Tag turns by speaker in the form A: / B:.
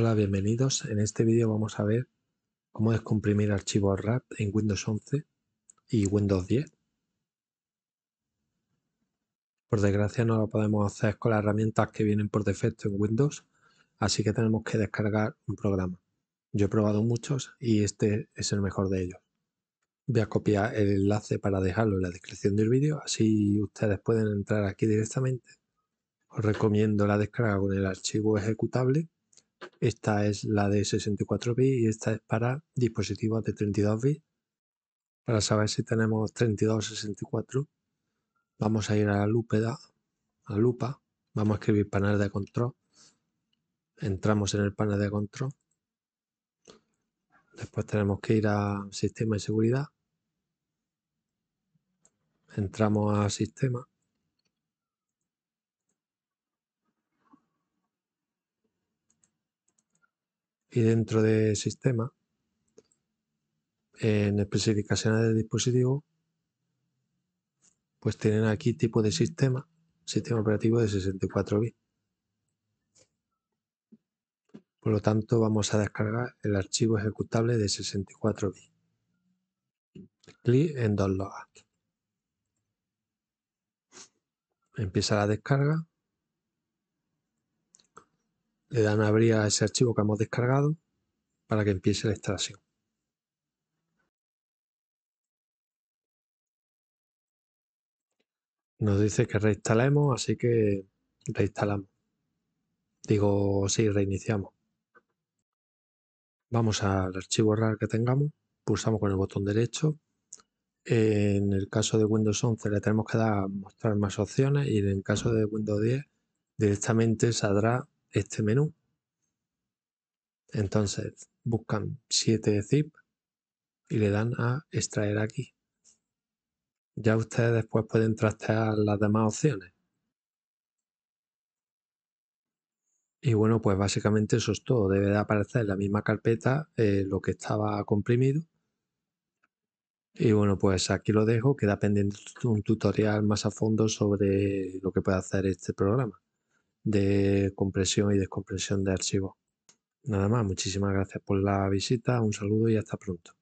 A: Hola, bienvenidos. En este vídeo vamos a ver cómo descomprimir archivos RAP en Windows 11 y Windows 10. Por desgracia no lo podemos hacer con las herramientas que vienen por defecto en Windows, así que tenemos que descargar un programa. Yo he probado muchos y este es el mejor de ellos. Voy a copiar el enlace para dejarlo en la descripción del vídeo, así ustedes pueden entrar aquí directamente. Os recomiendo la descarga con el archivo ejecutable esta es la de 64 bits y esta es para dispositivos de 32 bits. Para saber si tenemos 32 o 64, vamos a ir a la a lupa, vamos a escribir panel de control. Entramos en el panel de control. Después tenemos que ir a sistema de seguridad. Entramos a sistema. y dentro de sistema, en especificaciones del dispositivo, pues tienen aquí tipo de sistema, sistema operativo de 64 bits. Por lo tanto, vamos a descargar el archivo ejecutable de 64 bits. Clic en Download. Empieza la descarga le dan a abrir a ese archivo que hemos descargado para que empiece la extracción. Nos dice que reinstalemos, así que reinstalamos. Digo, sí, reiniciamos. Vamos al archivo RAR que tengamos, pulsamos con el botón derecho. En el caso de Windows 11 le tenemos que dar mostrar más opciones y en el caso de Windows 10 directamente saldrá este menú. Entonces buscan 7 zip y le dan a extraer aquí. Ya ustedes después pueden trastear las demás opciones. Y bueno, pues básicamente eso es todo. Debe de aparecer en la misma carpeta eh, lo que estaba comprimido. Y bueno, pues aquí lo dejo. Queda pendiente un tutorial más a fondo sobre lo que puede hacer este programa de compresión y descompresión de archivos. Nada más, muchísimas gracias por la visita, un saludo y hasta pronto.